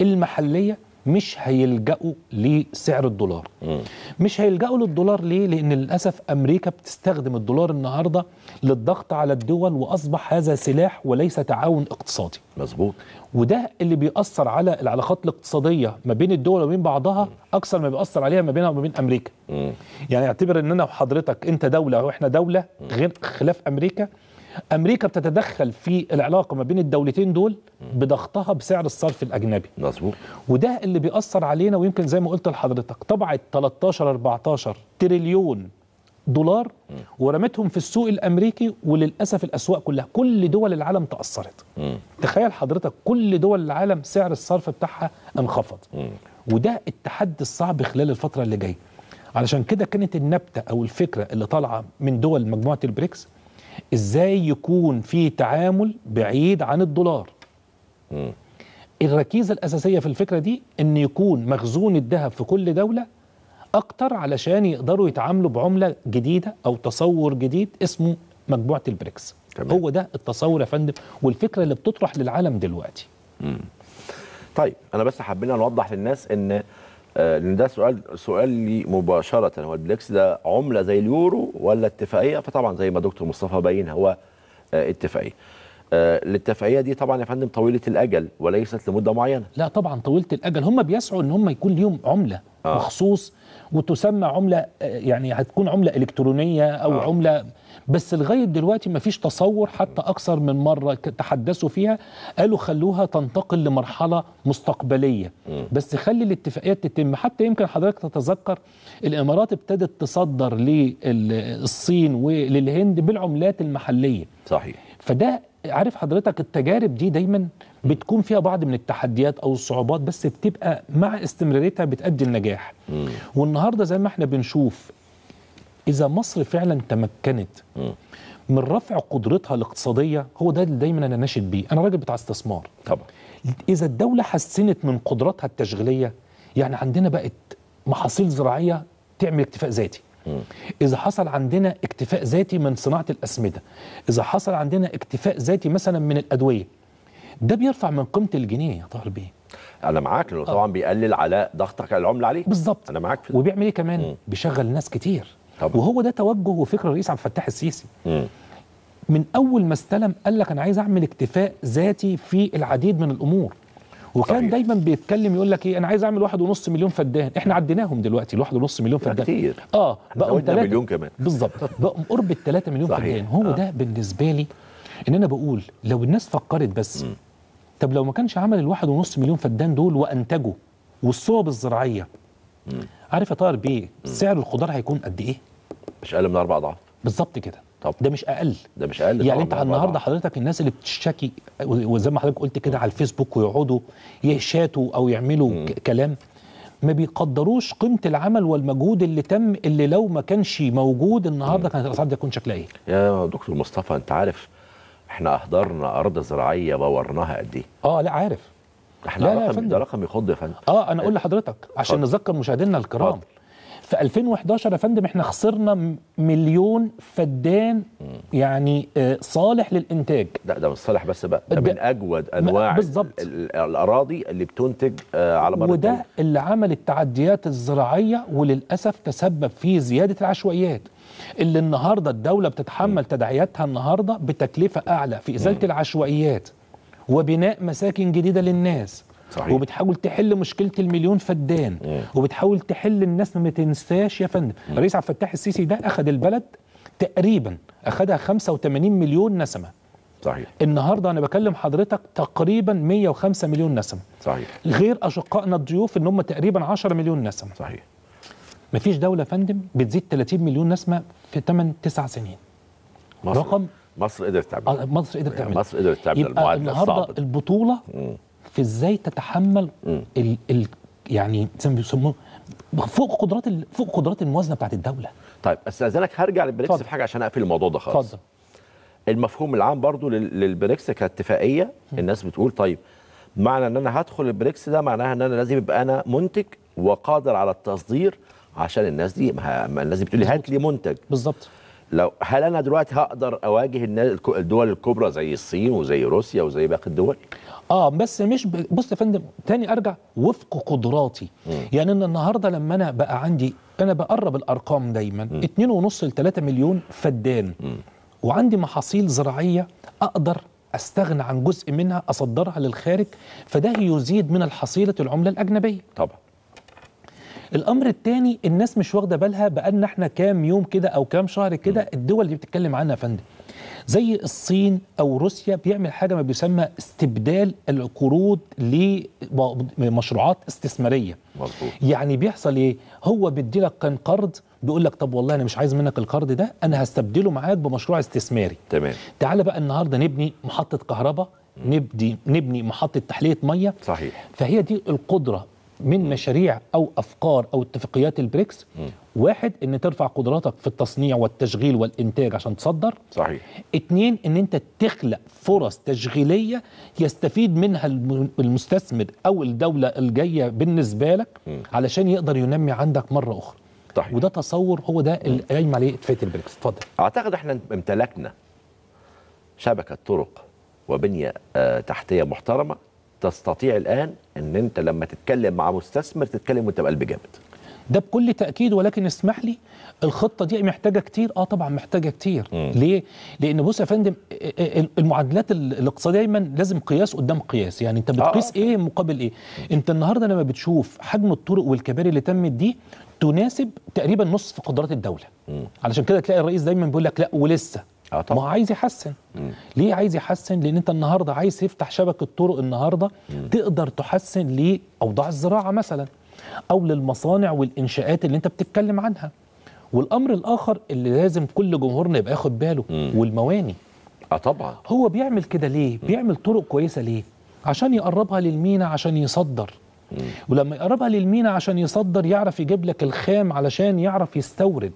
المحليه مش هيلجأوا لسعر الدولار م. مش هيلجأوا للدولار ليه؟ لأن للأسف أمريكا بتستخدم الدولار النهاردة للضغط على الدول وأصبح هذا سلاح وليس تعاون اقتصادي مظبوط وده اللي بيأثر على العلاقات الاقتصادية ما بين الدول وبين بعضها أكثر ما بيأثر عليها ما بينها وما بين أمريكا م. يعني اعتبر أن أنا وحضرتك أنت دولة وإحنا دولة غير خلاف أمريكا امريكا بتتدخل في العلاقه ما بين الدولتين دول بضغطها بسعر الصرف الاجنبي مظبوط وده اللي بيأثر علينا ويمكن زي ما قلت لحضرتك طبعت 13 14 تريليون دولار ورمتهم في السوق الامريكي وللاسف الاسواق كلها كل دول العالم تاثرت م. تخيل حضرتك كل دول العالم سعر الصرف بتاعها انخفض م. وده التحدي الصعب خلال الفتره اللي جايه علشان كده كانت النبته او الفكره اللي طالعه من دول مجموعه البريكس ازاي يكون في تعامل بعيد عن الدولار م. الركيزة الأساسية في الفكرة دي أن يكون مخزون الذهب في كل دولة أكتر علشان يقدروا يتعاملوا بعملة جديدة أو تصور جديد اسمه مجموعة البريكس تمام. هو ده التصور يا فندم والفكرة اللي بتطرح للعالم دلوقتي م. طيب أنا بس حبينا نوضح للناس أن آه، لان ده سؤال سؤال لي مباشره هو البليكس ده عمله زي اليورو ولا اتفاقيه فطبعا زي ما دكتور مصطفى بين هو آه، اتفاقيه آه، الاتفاقيه دي طبعا يا فندم طويله الاجل وليست لمده معينه لا طبعا طويله الاجل هم بيسعوا ان هم يكون ليهم عمله آه. مخصوص وتسمى عمله يعني هتكون عمله الكترونيه او آه. عمله بس لغايه دلوقتي ما فيش تصور حتى اكثر من مره تحدثوا فيها قالوا خلوها تنتقل لمرحله مستقبليه بس خلي الاتفاقيات تتم حتى يمكن حضرتك تتذكر الامارات ابتدت تصدر للصين وللهند بالعملات المحليه صحيح فده عارف حضرتك التجارب دي دايما بتكون فيها بعض من التحديات او الصعوبات بس بتبقى مع استمراريتها بتؤدي النجاح والنهارده زي ما احنا بنشوف إذا مصر فعلا تمكنت من رفع قدرتها الاقتصادية هو ده اللي دايما أنا ناشد بيه أنا راجل بتاع استثمار طبعا إذا الدولة حسنت من قدراتها التشغيلية يعني عندنا بقت محاصيل زراعية تعمل اكتفاء ذاتي إذا حصل عندنا اكتفاء ذاتي من صناعة الأسمدة إذا حصل عندنا اكتفاء ذاتي مثلا من الأدوية ده بيرفع من قيمة الجنيه يا طاهر بيه انا معاك لانه آه. طبعا بيقلل على ضغطك العمله عليه بالظبط انا معاك في ده. وبيعمل ايه كمان مم. بيشغل ناس كتير طبعا. وهو ده توجه وفكر الرئيس عبد الفتاح السيسي م. من اول ما استلم قال لك انا عايز اعمل اكتفاء ذاتي في العديد من الامور وكان صحيح. دايما بيتكلم يقول لك ايه انا عايز اعمل واحد ونص مليون فدان احنا عديناهم دلوقتي الواحد ونص مليون فدان كتير اه بقوا 3 مليون كمان بالظبط بقوا قرب ال 3 مليون صحيح. فدان هو آه. ده بالنسبه لي ان انا بقول لو الناس فكرت بس م. طب لو ما كانش عمل الواحد ونص مليون فدان دول وانتجوا والصوب الزراعيه عارف يا طاهر بيه سعر الخضار هيكون قد ايه؟ مش اقل من اربع اضعاف بالظبط كده طب ده مش اقل ده مش اقل يعني انت النهارده حضرتك الناس اللي بتشتكي وزي ما حضرتك قلت كده على الفيسبوك ويقعدوا يشاتوا او يعملوا مم. كلام ما بيقدروش قيمه العمل والمجهود اللي تم اللي لو ما كانش موجود النهارده كانت الاسعار دي تكون شكلها ايه؟ يا دكتور مصطفى انت عارف احنا اهدرنا ارض زراعيه بورناها قد ايه؟ اه لا عارف احنا لا لا رقم ده رقم يخض يا فندم اه انا اقول إيه؟ لحضرتك عشان نذكر مشاهدينا الكرام في 2011 يا فندم احنا خسرنا مليون فدان يعني آه، صالح للانتاج لا ده مش صالح بس بقى ده, ده من اجود انواع بالزبط. الاراضي اللي بتنتج آه، على مر وده الدنيا. اللي عمل التعديات الزراعيه وللاسف تسبب في زياده العشوائيات اللي النهارده الدوله بتتحمل م. تداعياتها النهارده بتكلفه اعلى في ازاله م. العشوائيات وبناء مساكن جديده للناس صحيح. وبتحاول تحل مشكله المليون فدان وبتحاول تحل الناس ما تنساش يا فندم الرئيس عبد الفتاح السيسي ده اخذ البلد تقريبا اخذها 85 مليون نسمه صحيح النهارده انا بكلم حضرتك تقريبا 105 مليون نسمه صحيح غير اشقائنا الضيوف ان هم تقريبا 10 مليون نسمه صحيح مفيش دوله يا فندم بتزيد 30 مليون نسمه في 8 9 سنين مصر. رقم مصر قدرت تعمل آه، مصر قدرت يعني تعمل مصر قدرت تعمل يبقى النهارده البطوله في ازاي تتحمل ال ال يعني بيسموه فوق قدرات فوق قدرات الموازنه بتاعت الدوله طيب استاذنك هرجع للبريكس في حاجه عشان اقفل الموضوع ده خالص اتفضل المفهوم العام برضو للبريكس كاتفاقيه الناس بتقول طيب معنى ان انا هدخل البريكس ده معناها ان انا لازم يبقى انا منتج وقادر على التصدير عشان الناس دي ما الناس دي بتقول لي هات لي منتج بالظبط لو هل انا دلوقتي هقدر اواجه الدول الكبرى زي الصين وزي روسيا وزي باقي الدول؟ اه بس مش بص يا فندم تاني ارجع وفق قدراتي م. يعني ان النهارده لما انا بقى عندي انا بقرب الارقام دايما 2.5 ل 3 مليون فدان م. وعندي محاصيل زراعيه اقدر استغنى عن جزء منها اصدرها للخارج فده يزيد من الحصيله العمله الاجنبيه طبعا الامر الثاني الناس مش واخده بالها بقالنا احنا كام يوم كده او كام شهر كده الدول اللي بتتكلم عنها يا فندم زي الصين او روسيا بيعمل حاجه ما بيسمى استبدال القروض لمشروعات استثماريه مظبوط يعني بيحصل ايه هو بيديلك كان قرض بيقول لك طب والله انا مش عايز منك القرض ده انا هستبدله معاك بمشروع استثماري تمام تعالى بقى النهارده نبني محطه كهرباء نبني نبني محطه تحليه ميه صحيح فهي دي القدره من مشاريع او افكار او اتفاقيات البريكس م. واحد ان ترفع قدراتك في التصنيع والتشغيل والانتاج عشان تصدر صحيح اثنين ان انت تخلق فرص تشغيليه يستفيد منها المستثمر او الدوله الجايه بالنسبه لك م. علشان يقدر ينمي عندك مره اخرى صحيح وده تصور هو ده اللي قايم عليه اتفاقيه البريكس اتفضل اعتقد احنا امتلكنا شبكه طرق وبنيه آه، تحتيه محترمه تستطيع الان ان انت لما تتكلم مع مستثمر تتكلم وانت بقلب جامد ده بكل تاكيد ولكن اسمح لي الخطه دي محتاجه كتير اه طبعا محتاجه كتير م. ليه لان بص يا فندم المعادلات الاقتصاديه دايما لازم قياس قدام قياس يعني انت بتقيس آه. آه. ايه مقابل ايه م. انت النهارده لما بتشوف حجم الطرق والكباري اللي تمت دي تناسب تقريبا نصف قدرات الدوله م. علشان كده تلاقي الرئيس دايما بيقول لك لا ولسه اه طبعا ما عايز يحسن مم. ليه عايز يحسن لان انت النهارده عايز تفتح شبكه طرق النهارده مم. تقدر تحسن لاوضاع الزراعه مثلا او للمصانع والانشاءات اللي انت بتتكلم عنها والامر الاخر اللي لازم كل جمهورنا يبقى ياخد باله مم. والمواني اه طبعا هو بيعمل كده ليه مم. بيعمل طرق كويسه ليه عشان يقربها للمينا عشان يصدر مم. ولما يقربها للمينا عشان يصدر يعرف يجيب لك الخام علشان يعرف يستورد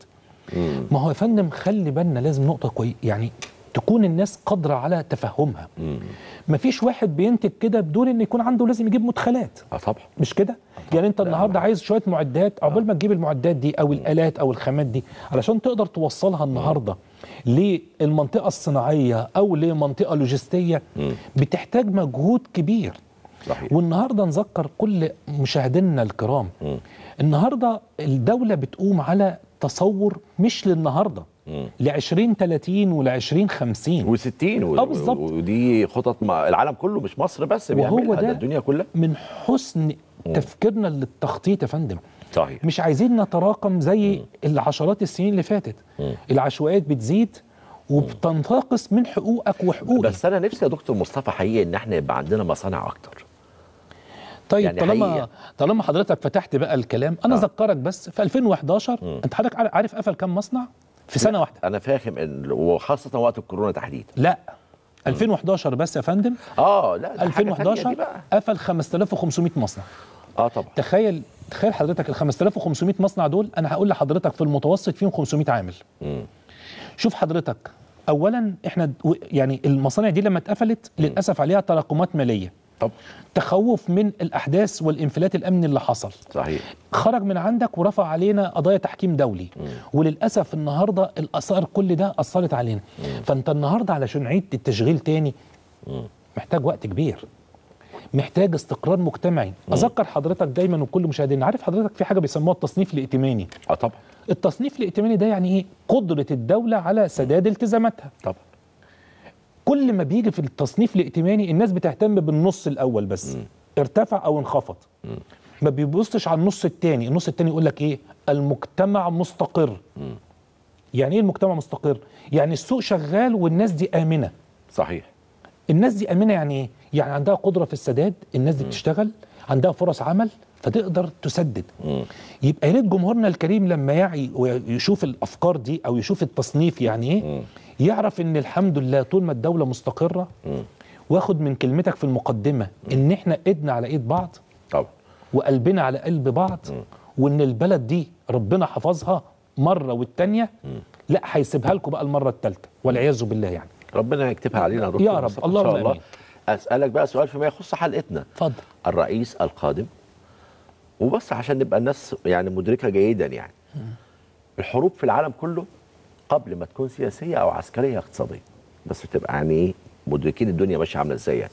مم. ما هو يا فندم خلي بالنا لازم نقطه كويسة يعني تكون الناس قادره على تفهمها ما فيش واحد بينتج كده بدون ان يكون عنده لازم يجيب مدخلات اه طبعا مش كده آه، يعني انت النهارده عايز شويه معدات عقبال آه. ما تجيب المعدات دي او الالات او الخامات دي علشان تقدر توصلها النهارده للمنطقه الصناعيه او لمنطقه لوجستيه بتحتاج مجهود كبير صحيح. والنهارده نذكر كل مشاهدينا الكرام النهارده الدوله بتقوم على تصور مش للنهارده ل 20 30 ول 20 50 و60 و... آه، بالظبط ودي خطط مع العالم كله مش مصر بس وهو ده الدنيا كلها من حسن مم. تفكيرنا للتخطيط يا فندم صحيح مش عايزين نتراكم زي العشرات السنين اللي فاتت مم. العشوائيات بتزيد وبتنتقص من حقوقك وحقوقي بس انا نفسي يا دكتور مصطفى حقيقي ان احنا يبقى عندنا مصانع اكتر طيب يعني طالما حقيقة. طالما حضرتك فتحت بقى الكلام انا اذكرك آه. بس في 2011 م. انت حضرتك عارف قفل كام مصنع في سنه واحده انا فاهم ان وخاصه وقت الكورونا تحديدا لا 2011 بس يا فندم اه لا 2011 قفل 5500 مصنع اه طبعا تخيل تخيل حضرتك ال 5500 مصنع دول انا هقول لحضرتك في المتوسط فيهم 500 عامل م. شوف حضرتك اولا احنا يعني المصانع دي لما اتقفلت للاسف عليها تراكمات ماليه طب تخوف من الاحداث والانفلات الامني اللي حصل صحيح خرج من عندك ورفع علينا قضايا تحكيم دولي مم. وللاسف النهارده الاثار كل ده اثرت علينا مم. فانت النهارده علشان عيد التشغيل تاني مم. محتاج وقت كبير محتاج استقرار مجتمعي مم. اذكر حضرتك دايما وكل مشاهدينا عارف حضرتك في حاجه بيسموها التصنيف الائتماني اه طبعا التصنيف الائتماني ده يعني ايه قدره الدوله على سداد التزاماتها طبعا كل ما بيجي في التصنيف الائتماني الناس بتهتم بالنص الاول بس م. ارتفع او انخفض م. ما بيبصش على النص الثاني النص الثاني يقول لك ايه المجتمع مستقر م. يعني ايه المجتمع مستقر يعني السوق شغال والناس دي امنه صحيح الناس دي امنه يعني ايه يعني عندها قدره في السداد الناس دي م. بتشتغل عندها فرص عمل فتقدر تسدد م. يبقى يا ريت جمهورنا الكريم لما يعي ويشوف الافكار دي او يشوف التصنيف يعني ايه يعرف ان الحمد لله طول ما الدوله مستقره واخد من كلمتك في المقدمه ان احنا ايدنا على ايد بعض طبعا وقلبنا على قلب بعض وان البلد دي ربنا حفظها مره والتانيه لا هيسيبها لكم بقى المره الثالثه والعياذ بالله يعني ربنا يكتبها علينا يا رب يا رب شاء الله اسالك بقى سؤال فيما يخص حلقتنا اتفضل الرئيس القادم وبس عشان نبقى الناس يعني مدركه جيدا يعني الحروب في العالم كله قبل ما تكون سياسيه او عسكريه اقتصاديه بس تبقى يعني ايه مدركين الدنيا ماشيه عامله ازاي يعني.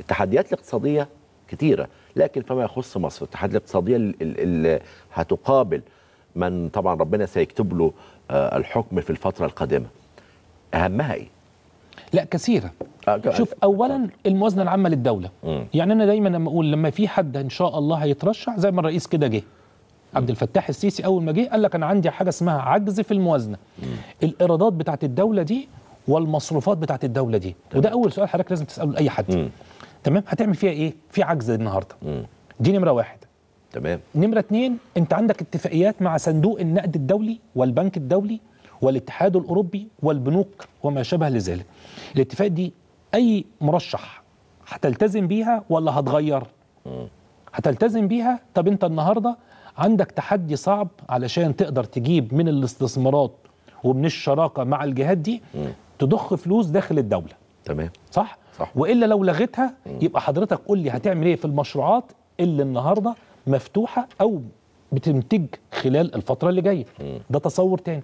التحديات الاقتصاديه كثيره لكن فيما يخص مصر التحديات الاقتصاديه اللي هتقابل من طبعا ربنا سيكتب له آه، الحكم في الفتره القادمه اهمها ايه لا كثيره آه، شوف اولا الموازنه العامه للدوله م. يعني انا دايما لما اقول لما في حد ان شاء الله هيترشح زي ما الرئيس كده جه عبد الفتاح السيسي اول ما جه قال لك انا عندي حاجه اسمها عجز في الموازنه الايرادات بتاعت الدوله دي والمصروفات بتاعت الدوله دي طيب. وده اول سؤال حضرتك لازم تساله لاي حد مم. تمام هتعمل فيها ايه في عجز النهارده مم. دي نمره واحد تمام نمره اتنين انت عندك اتفاقيات مع صندوق النقد الدولي والبنك الدولي والاتحاد الاوروبي والبنوك وما شابه لذلك الاتفاق دي اي مرشح هتلتزم بيها ولا هتغير مم. هتلتزم بيها طب انت النهارده عندك تحدي صعب علشان تقدر تجيب من الاستثمارات ومن الشراكه مع الجهات دي تضخ فلوس داخل الدوله تمام صح صح والا لو لغيتها يبقى حضرتك قول لي هتعمل ايه في المشروعات اللي النهارده مفتوحه او بتنتج خلال الفتره اللي جايه ده تصور تاني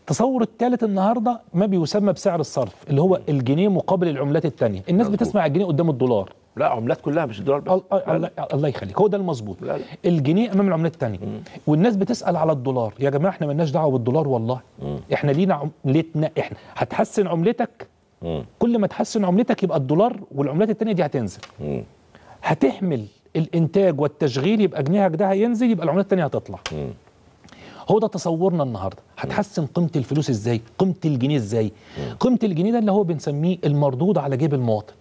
التصور الثالث النهارده ما بيسمى بسعر الصرف اللي هو الجنيه مقابل العملات الثانيه الناس بتسمع الجنيه قدام الدولار لا عملات كلها مش الدولار بس الله, الله يخليك هو ده المظبوط الجنيه امام العملات الثانيه والناس بتسال على الدولار يا جماعه احنا مالناش دعوه بالدولار والله مم. احنا لينا عملتنا احنا هتحسن عملتك مم. كل ما تحسن عملتك يبقى الدولار والعملات الثانيه دي هتنزل مم. هتحمل الانتاج والتشغيل يبقى جنيهك ده هينزل يبقى العملات الثانيه هتطلع مم. هو ده تصورنا النهارده هتحسن قيمه الفلوس ازاي قيمه الجنيه ازاي قيمه الجنيه ده اللي هو بنسميه المردود على جيب المواطن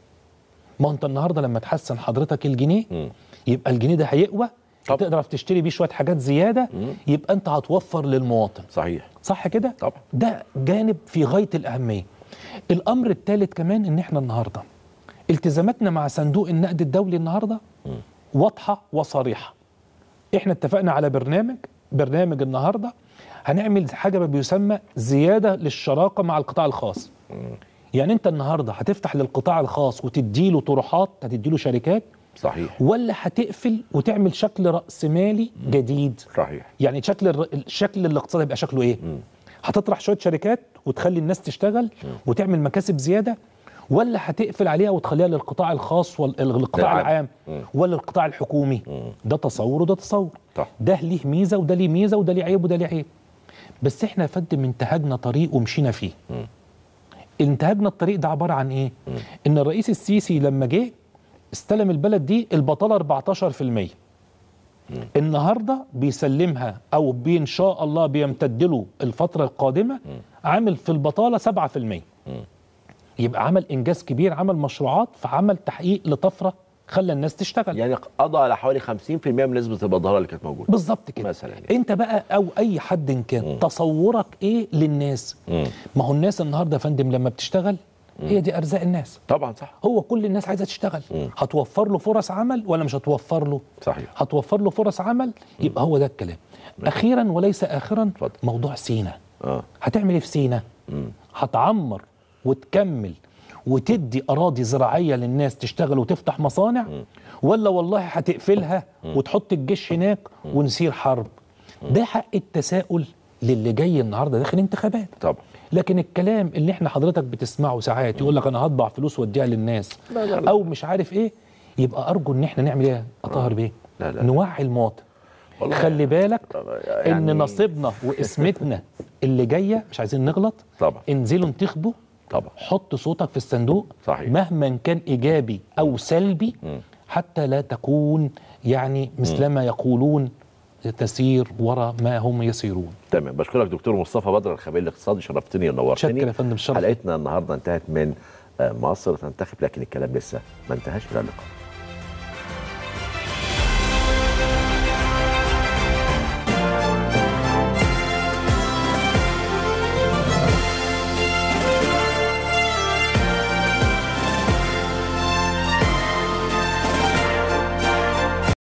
ما انت النهارده لما تحسن حضرتك الجنيه م. يبقى الجنيه ده هيقوى تقدر تشتري بيه شويه حاجات زياده م. يبقى انت هتوفر للمواطن صحيح صح كده طبعا ده جانب في غايه الاهميه الامر الثالث كمان ان احنا النهارده التزاماتنا مع صندوق النقد الدولي النهارده واضحه وصريحه احنا اتفقنا على برنامج برنامج النهارده هنعمل حاجه ما بيسمى زياده للشراكه مع القطاع الخاص م. يعني انت النهارده هتفتح للقطاع الخاص وتدي له طروحات هتدي له شركات صحيح ولا هتقفل وتعمل شكل راس مالي جديد صحيح يعني شكل الشكل الاقتصادي هيبقى شكله ايه هتطرح شويه شركات وتخلي الناس تشتغل مم. وتعمل مكاسب زياده ولا هتقفل عليها وتخليها للقطاع الخاص والقطاع العام مم. ولا القطاع الحكومي مم. ده تصور وده تصور طح. ده ليه ميزه وده ليه ميزه وده ليه عيب وده ليه عيب بس احنا يا فندم انتهجنا طريق ومشينا فيه مم. انتهجنا الطريق ده عباره عن ايه؟ م. ان الرئيس السيسي لما جه استلم البلد دي البطاله 14% النهارده بيسلمها او بي ان شاء الله بيمتد له الفتره القادمه عامل في البطاله 7% يبقى عمل انجاز كبير عمل مشروعات فعمل تحقيق لطفره خلى الناس تشتغل يعني قضى على حوالي 50% من نسبه البضاله اللي كانت موجوده بالظبط كده مثلا يعني. انت بقى او اي حد إن كان مم. تصورك ايه للناس مم. ما هو الناس النهارده يا فندم لما بتشتغل مم. هي دي ارزاق الناس طبعا صح هو كل الناس عايزه تشتغل مم. هتوفر له فرص عمل ولا مش هتوفر له صحيح هتوفر له فرص عمل يبقى مم. هو ده الكلام مم. اخيرا وليس اخرا فضل. موضوع سينا آه. هتعمل ايه في سينا هتعمر وتكمل وتدي اراضي زراعيه للناس تشتغل وتفتح مصانع ولا والله هتقفلها وتحط الجيش هناك ونصير حرب ده حق التساؤل للي جاي النهارده داخل انتخابات طبعا لكن الكلام اللي احنا حضرتك بتسمعه ساعات يقول لك انا هطبع فلوس واديها للناس لا لا او مش عارف ايه يبقى ارجو ان احنا نعمل ايه اطهر بيه لا لا نوعي المواطن خلي يعني، بالك يعني ان نصيبنا واسمتنا اللي جايه مش عايزين نغلط طبعا انزلوا انتخبوا طبعا حط صوتك في الصندوق صحيح. مهما كان ايجابي او سلبي حتى لا تكون يعني مثلما يقولون تسير وراء ما هم يسيرون تمام بشكرك دكتور مصطفى بدر الخبير الاقتصادي شرفتني ونورتني شكرا يا فندم حلقتنا النهارده انتهت من آه، مصر تنتخب لكن الكلام لسه ما انتهاش الى اللقاء